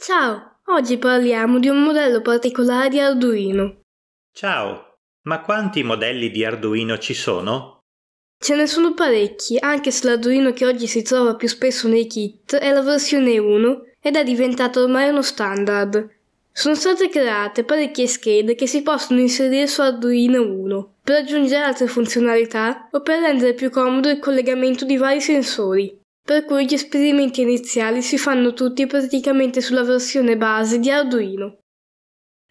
Ciao, oggi parliamo di un modello particolare di Arduino. Ciao, ma quanti modelli di Arduino ci sono? Ce ne sono parecchi, anche se l'Arduino che oggi si trova più spesso nei kit è la versione 1 ed è diventato ormai uno standard. Sono state create parecchie schede che si possono inserire su Arduino 1 per aggiungere altre funzionalità o per rendere più comodo il collegamento di vari sensori per cui gli esperimenti iniziali si fanno tutti praticamente sulla versione base di Arduino.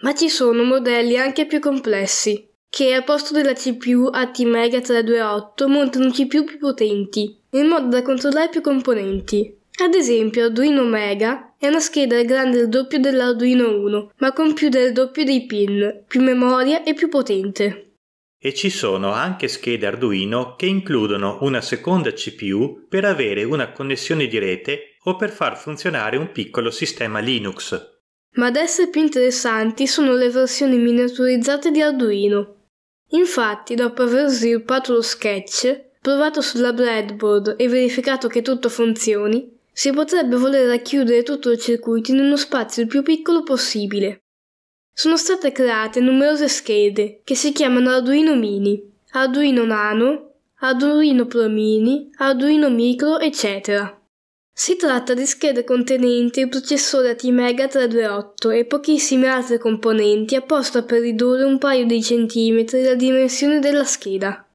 Ma ci sono modelli anche più complessi, che al posto della CPU ATmega328 montano CPU più potenti, in modo da controllare più componenti. Ad esempio Arduino Mega è una scheda grande il doppio dell'Arduino 1, ma con più del doppio dei pin, più memoria e più potente e ci sono anche schede Arduino che includono una seconda CPU per avere una connessione di rete o per far funzionare un piccolo sistema Linux. Ma ad essere più interessanti sono le versioni miniaturizzate di Arduino. Infatti, dopo aver sviluppato lo sketch, provato sulla breadboard e verificato che tutto funzioni, si potrebbe voler racchiudere tutto il circuito in uno spazio il più piccolo possibile. Sono state create numerose schede che si chiamano Arduino Mini, Arduino Nano, Arduino Pro Mini, Arduino Micro, eccetera. Si tratta di schede contenenti il processore ATmega 328 e pochissime altre componenti apposta per ridurre un paio di centimetri la dimensione della scheda.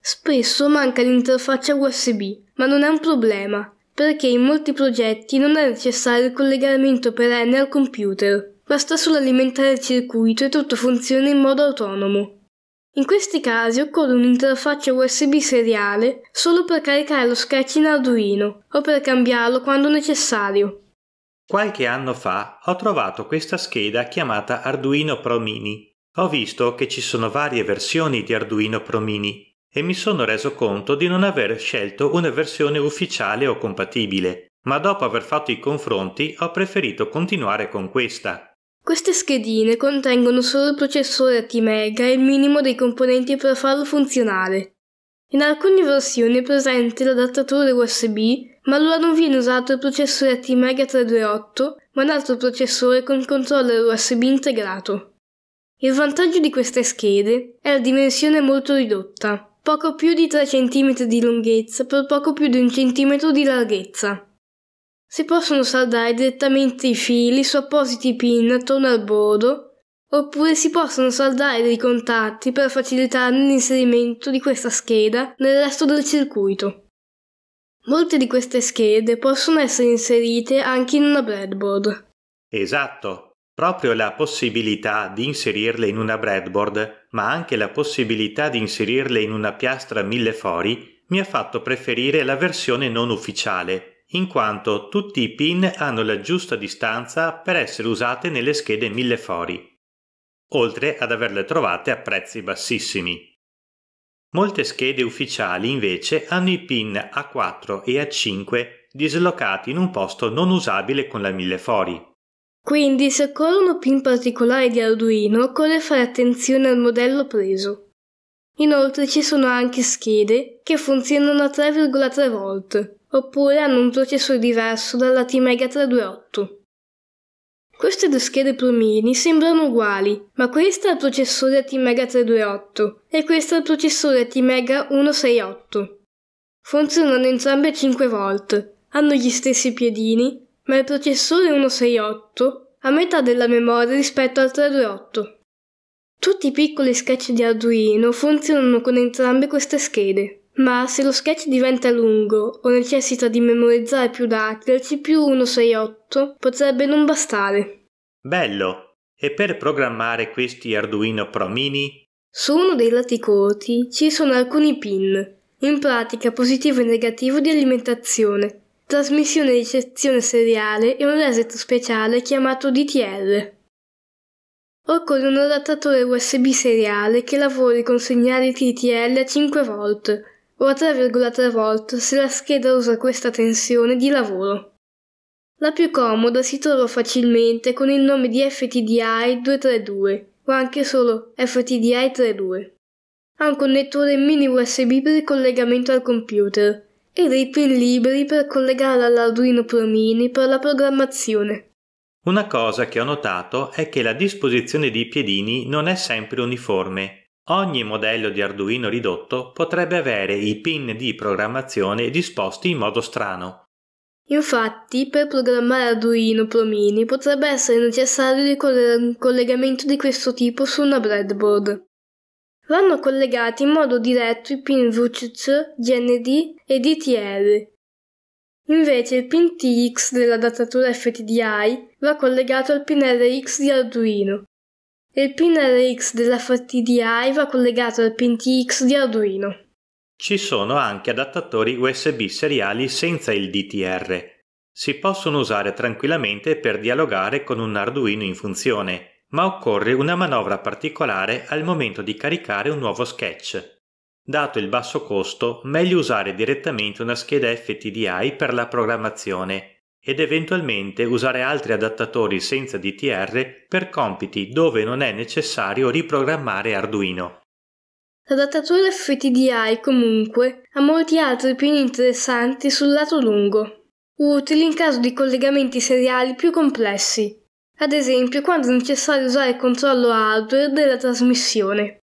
Spesso manca l'interfaccia USB, ma non è un problema, perché in molti progetti non è necessario il collegamento perenne al computer basta solo alimentare il circuito e tutto funziona in modo autonomo. In questi casi occorre un'interfaccia USB seriale solo per caricare lo sketch in Arduino o per cambiarlo quando necessario. Qualche anno fa ho trovato questa scheda chiamata Arduino Pro Mini. Ho visto che ci sono varie versioni di Arduino Pro Mini e mi sono reso conto di non aver scelto una versione ufficiale o compatibile, ma dopo aver fatto i confronti ho preferito continuare con questa. Queste schedine contengono solo il processore ATmega e il minimo dei componenti per farlo funzionare. In alcune versioni è presente l'adattatore USB, ma allora non viene usato il processore ATmega 328, ma un altro processore con controller USB integrato. Il vantaggio di queste schede è la dimensione molto ridotta, poco più di 3 cm di lunghezza per poco più di 1 cm di larghezza. Si possono saldare direttamente i fili su appositi pin attorno al bordo oppure si possono saldare dei contatti per facilitarne l'inserimento di questa scheda nel resto del circuito. Molte di queste schede possono essere inserite anche in una breadboard. Esatto, proprio la possibilità di inserirle in una breadboard, ma anche la possibilità di inserirle in una piastra mille fori, mi ha fatto preferire la versione non ufficiale, in quanto tutti i pin hanno la giusta distanza per essere usate nelle schede fori, oltre ad averle trovate a prezzi bassissimi. Molte schede ufficiali invece hanno i pin A4 e A5 dislocati in un posto non usabile con la fori. Quindi se occorrono pin particolari di Arduino occorre fare attenzione al modello preso. Inoltre ci sono anche schede che funzionano a 3,3 volt, oppure hanno un processore diverso dalla T-Mega 328. Queste due schede Promini sembrano uguali, ma questa è il processore T-Mega 328 e questa è il processore T-Mega 168. Funzionano entrambe 5 volt, hanno gli stessi piedini, ma il processore 168 ha metà della memoria rispetto al 328. Tutti i piccoli sketch di Arduino funzionano con entrambe queste schede. Ma se lo sketch diventa lungo o necessita di memorizzare più dati, il CPU 168 potrebbe non bastare. Bello! E per programmare questi Arduino Pro Mini? Su uno dei lati corti ci sono alcuni pin, in pratica positivo e negativo di alimentazione, trasmissione e ricezione seriale e un reset speciale chiamato DTR. Occorre un adattatore USB seriale che lavori con segnali TTL a 5 volt o a 3,3 volt se la scheda usa questa tensione di lavoro. La più comoda si trova facilmente con il nome di FTDI 232 o anche solo FTDI 32. Ha un connettore mini USB per il collegamento al computer e dei pin liberi per collegare all'Arduino Pro Mini per la programmazione. Una cosa che ho notato è che la disposizione dei piedini non è sempre uniforme Ogni modello di Arduino ridotto potrebbe avere i pin di programmazione disposti in modo strano. Infatti, per programmare Arduino Pro Mini potrebbe essere necessario ricorrere a un collegamento di questo tipo su una breadboard. Vanno collegati in modo diretto i pin VCC, GND e DTR. Invece il pin TX dell'adattatore FTDI va collegato al pin RX di Arduino, il pin RX della 4D Hive collegato al pin TX di Arduino. Ci sono anche adattatori USB seriali senza il DTR. Si possono usare tranquillamente per dialogare con un Arduino in funzione, ma occorre una manovra particolare al momento di caricare un nuovo sketch. Dato il basso costo, meglio usare direttamente una scheda FTDI per la programmazione ed eventualmente usare altri adattatori senza DTR per compiti dove non è necessario riprogrammare Arduino. L'adattatore FTDI comunque ha molti altri più interessanti sul lato lungo, utili in caso di collegamenti seriali più complessi, ad esempio quando è necessario usare il controllo hardware della trasmissione.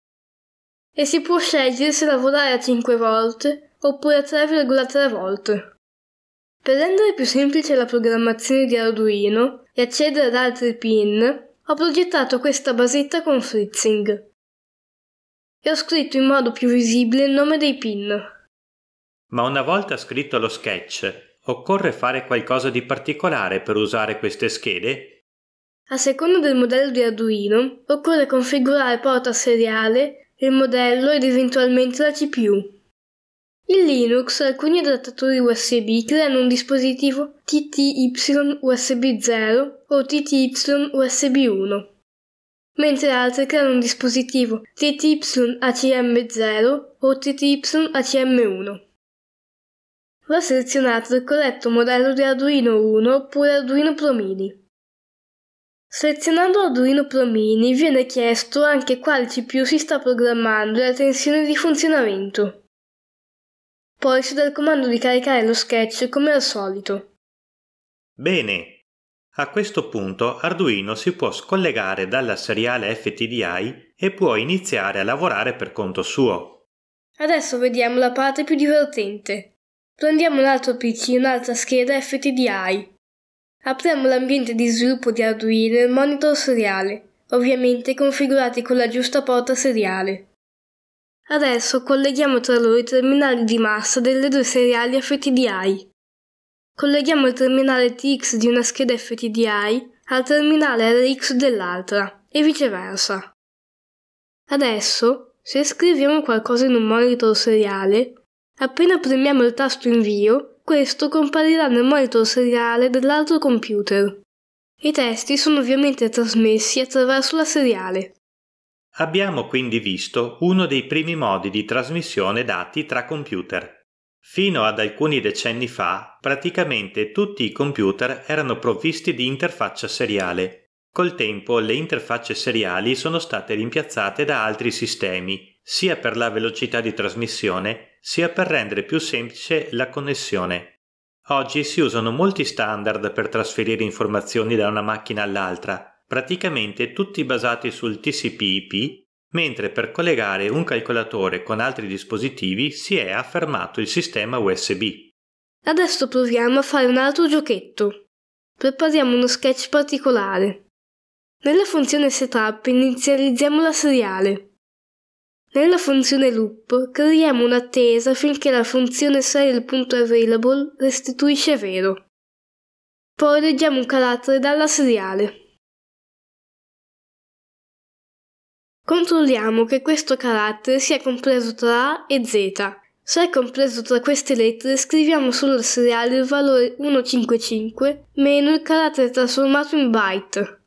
E si può scegliere se lavorare a 5V oppure a 3,3V. Per rendere più semplice la programmazione di Arduino e accedere ad altri pin, ho progettato questa basetta con fritzing e ho scritto in modo più visibile il nome dei pin. Ma una volta scritto lo sketch, occorre fare qualcosa di particolare per usare queste schede? A seconda del modello di Arduino, occorre configurare porta seriale, il modello ed eventualmente la CPU. In Linux alcuni adattatori USB creano un dispositivo TTY USB 0 o TTY USB 1, mentre altri creano un dispositivo TTY ACM 0 o TTY ACM 1. Va selezionato il corretto modello di Arduino 1 oppure Arduino Pro Mini. Selezionando Arduino Pro Mini viene chiesto anche quale CPU si sta programmando e la tensione di funzionamento. Poi si dà il comando di caricare lo sketch come al solito. Bene! A questo punto Arduino si può scollegare dalla seriale FTDI e può iniziare a lavorare per conto suo. Adesso vediamo la parte più divertente. Prendiamo un altro PC e un'altra scheda FTDI. Apriamo l'ambiente di sviluppo di Arduino e il monitor seriale, ovviamente configurati con la giusta porta seriale. Adesso colleghiamo tra loro i terminali di massa delle due seriali FTDI. Colleghiamo il terminale TX di una scheda FTDI al terminale RX dell'altra e viceversa. Adesso, se scriviamo qualcosa in un monitor seriale, appena premiamo il tasto invio, questo comparirà nel monitor seriale dell'altro computer. I testi sono ovviamente trasmessi attraverso la seriale. Abbiamo quindi visto uno dei primi modi di trasmissione dati tra computer. Fino ad alcuni decenni fa, praticamente tutti i computer erano provvisti di interfaccia seriale. Col tempo le interfacce seriali sono state rimpiazzate da altri sistemi, sia per la velocità di trasmissione, sia per rendere più semplice la connessione. Oggi si usano molti standard per trasferire informazioni da una macchina all'altra, praticamente tutti basati sul TCP/IP, mentre per collegare un calcolatore con altri dispositivi si è affermato il sistema USB. Adesso proviamo a fare un altro giochetto. Prepariamo uno sketch particolare. Nella funzione setup inizializziamo la seriale. Nella funzione loop creiamo un'attesa finché la funzione serial.available restituisce vero. Poi leggiamo un carattere dalla seriale. Controlliamo che questo carattere sia compreso tra A e Z. Se è compreso tra queste lettere, scriviamo sul seriale il valore 155 meno il carattere trasformato in byte.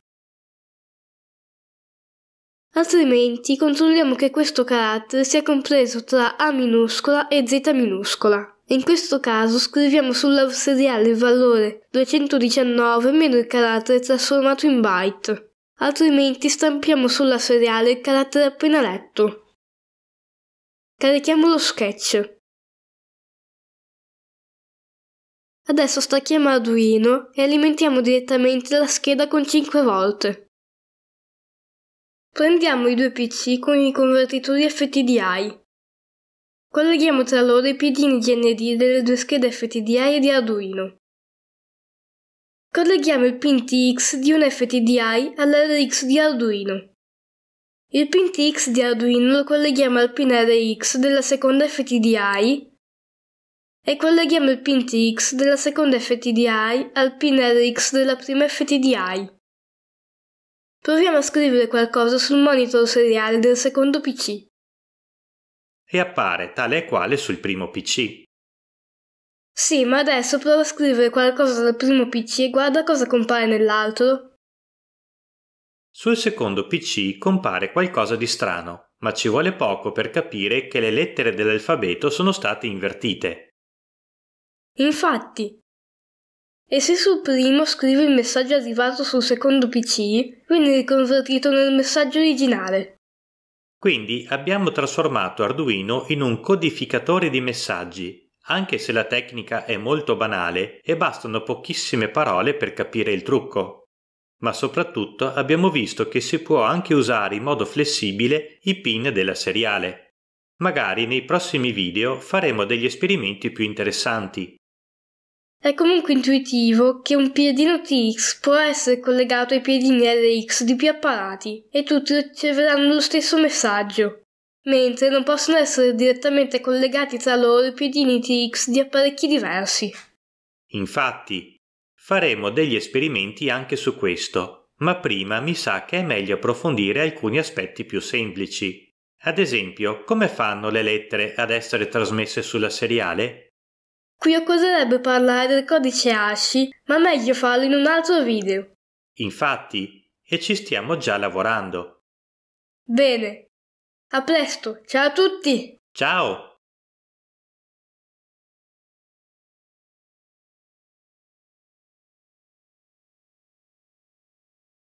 Altrimenti controlliamo che questo carattere sia compreso tra A minuscola e Z minuscola. In questo caso scriviamo sulla seriale il valore 219 meno il carattere trasformato in byte altrimenti stampiamo sulla seriale il carattere appena letto. Carichiamo lo sketch. Adesso stacchiamo Arduino e alimentiamo direttamente la scheda con 5 volte. Prendiamo i due PC con i convertitori FTDI. Colleghiamo tra loro i piedini GND delle due schede FTDI e di Arduino. Colleghiamo il pin TX di un FTDI all'RX di Arduino. Il pin TX di Arduino lo colleghiamo al pin RX della seconda FTDI e colleghiamo il pin TX della seconda FTDI al pin RX della prima FTDI. Proviamo a scrivere qualcosa sul monitor seriale del secondo PC. E appare tale e quale sul primo PC. Sì, ma adesso prova a scrivere qualcosa dal primo PC e guarda cosa compare nell'altro. Sul secondo PC compare qualcosa di strano, ma ci vuole poco per capire che le lettere dell'alfabeto sono state invertite. Infatti, e se sul primo scrivi il messaggio arrivato sul secondo PC, viene riconvertito nel messaggio originale. Quindi abbiamo trasformato Arduino in un codificatore di messaggi anche se la tecnica è molto banale e bastano pochissime parole per capire il trucco. Ma soprattutto abbiamo visto che si può anche usare in modo flessibile i pin della seriale. Magari nei prossimi video faremo degli esperimenti più interessanti. È comunque intuitivo che un piedino TX può essere collegato ai piedini RX di più apparati e tutti riceveranno lo stesso messaggio mentre non possono essere direttamente collegati tra loro i piedini TX di apparecchi diversi. Infatti, faremo degli esperimenti anche su questo, ma prima mi sa che è meglio approfondire alcuni aspetti più semplici. Ad esempio, come fanno le lettere ad essere trasmesse sulla seriale? Qui occorrerebbe parlare del codice ASCII, ma meglio farlo in un altro video. Infatti, e ci stiamo già lavorando. Bene, a presto, ciao a tutti! Ciao!